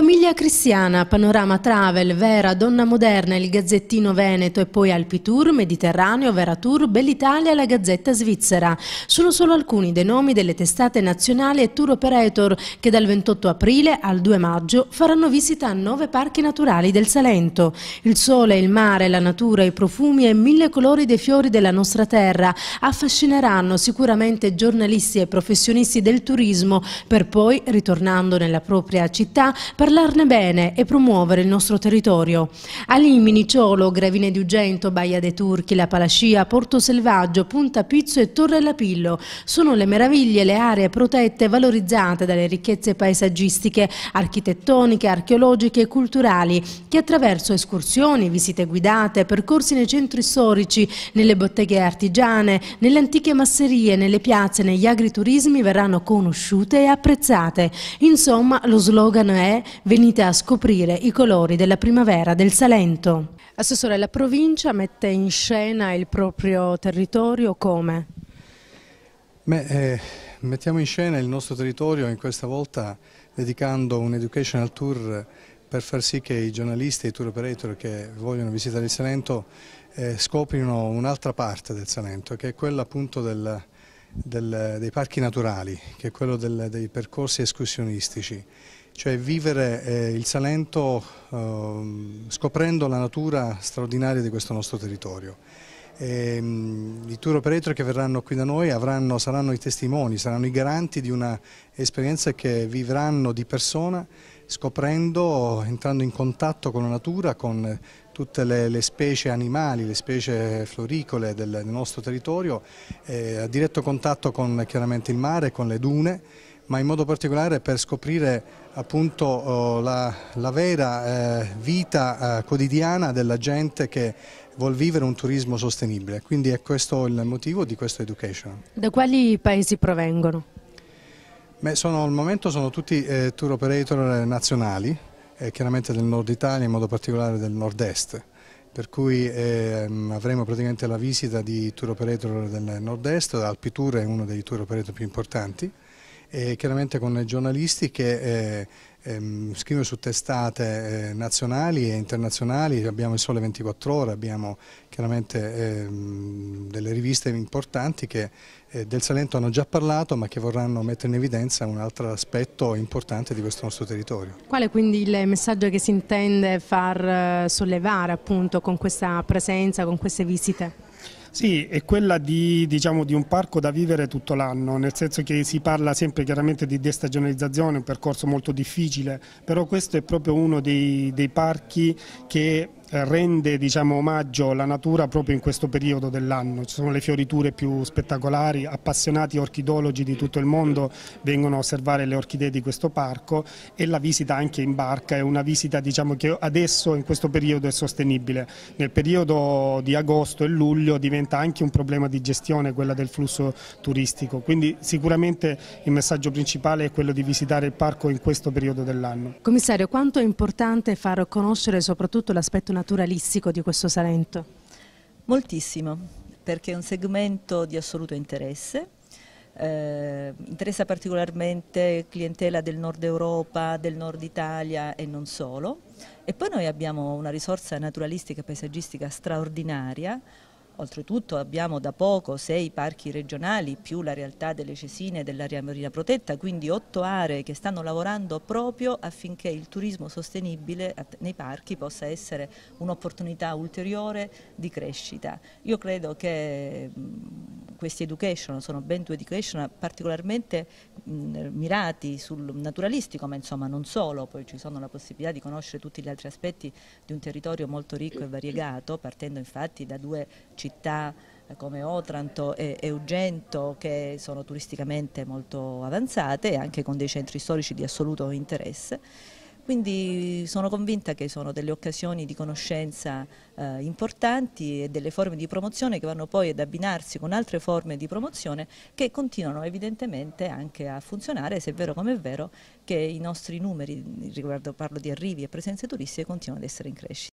Famiglia cristiana, panorama travel, Vera, Donna Moderna, il Gazzettino Veneto e poi Alpitour, Mediterraneo, Vera Tour, Bell'Italia la Gazzetta Svizzera. Sono solo alcuni dei nomi delle testate nazionali e tour operator che dal 28 aprile al 2 maggio faranno visita a nove parchi naturali del Salento. Il sole, il mare, la natura, i profumi e mille colori dei fiori della nostra terra affascineranno sicuramente giornalisti e professionisti del turismo per poi, ritornando nella propria città, per parlarne bene e promuovere il nostro territorio. A Limini, Ciolo, Gravine di Ugento, Baia dei Turchi, La Palascia, Porto Selvaggio, Punta Pizzo e Torre Lapillo sono le meraviglie, le aree protette e valorizzate dalle ricchezze paesaggistiche, architettoniche, archeologiche e culturali che attraverso escursioni, visite guidate, percorsi nei centri storici, nelle botteghe artigiane, nelle antiche masserie, nelle piazze, negli agriturismi verranno conosciute e apprezzate. Insomma, lo slogan è Venite a scoprire i colori della primavera del Salento. Assessore, la provincia mette in scena il proprio territorio come? Beh, eh, mettiamo in scena il nostro territorio in questa volta dedicando un educational tour per far sì che i giornalisti e i tour operator che vogliono visitare il Salento eh, scoprino un'altra parte del Salento, che è quella appunto del, del, dei parchi naturali, che è quello del, dei percorsi escursionistici cioè vivere eh, il Salento eh, scoprendo la natura straordinaria di questo nostro territorio. E, ehm, mh, I tour operator che verranno qui da noi avranno, saranno i testimoni, saranno i garanti di un'esperienza che vivranno di persona scoprendo, entrando in contatto con la natura, con tutte le, le specie animali, le specie floricole del, del nostro territorio, eh, a diretto contatto con chiaramente il mare, con le dune ma in modo particolare per scoprire appunto oh, la, la, vera eh, vita eh, quotidiana della gente che vuol vivere un turismo sostenibile. Quindi è questo il motivo di questa Education. Da quali paesi provengono? Beh, sono, al momento sono tutti eh, tour operator nazionali, eh, chiaramente del nord Italia, in modo particolare del nord-est per cui eh, avremo praticamente la visita di tour operator del nord-est, Alpitour è uno dei tour operator più importanti, e eh, chiaramente con giornalisti che eh, ehm, scrivono su testate eh, nazionali e internazionali, abbiamo il Sole 24 Ore, abbiamo chiaramente ehm, delle riviste importanti che eh, del Salento hanno già parlato ma che vorranno mettere in evidenza un altro aspetto importante di questo nostro territorio. Qual è quindi il messaggio che si intende far eh, sollevare appunto con questa presenza, con queste visite? Sì, è quella di, diciamo, di un parco da vivere tutto l'anno, nel senso che si parla sempre chiaramente di destagionalizzazione, un percorso molto difficile, però questo è proprio uno dei, dei parchi che eh, rende diciamo, omaggio alla natura proprio in questo periodo dell'anno, ci sono le fioriture più spettacolari, appassionati orchidologi di tutto il mondo vengono a osservare le orchidee di questo parco e la visita anche in barca è una visita diciamo, che adesso in questo periodo è sostenibile, nel periodo di agosto e luglio diventa anche un problema di gestione quella del flusso turistico, quindi sicuramente il messaggio principale è quello di visitare il parco in questo periodo dell'anno. Commissario, quanto è importante far conoscere soprattutto l'aspetto naturalistico di questo Salento? Moltissimo, perché è un segmento di assoluto interesse, eh, interessa particolarmente clientela del nord Europa, del nord Italia e non solo. E poi noi abbiamo una risorsa naturalistica e paesaggistica straordinaria, Oltretutto abbiamo da poco sei parchi regionali più la realtà delle Cesine e dell'area marina protetta, quindi otto aree che stanno lavorando proprio affinché il turismo sostenibile nei parchi possa essere un'opportunità ulteriore di crescita. Io credo che mm, questi education, sono ben due education particolarmente mirati sul naturalistico, ma insomma non solo, poi ci sono la possibilità di conoscere tutti gli altri aspetti di un territorio molto ricco e variegato, partendo infatti da due città eh, come Otranto e Eugento che sono turisticamente molto avanzate e anche con dei centri storici di assoluto interesse. Quindi sono convinta che sono delle occasioni di conoscenza eh, importanti e delle forme di promozione che vanno poi ad abbinarsi con altre forme di promozione che continuano evidentemente anche a funzionare, se è vero come è vero, che i nostri numeri, riguardo parlo di arrivi e presenze turistiche, continuano ad essere in crescita.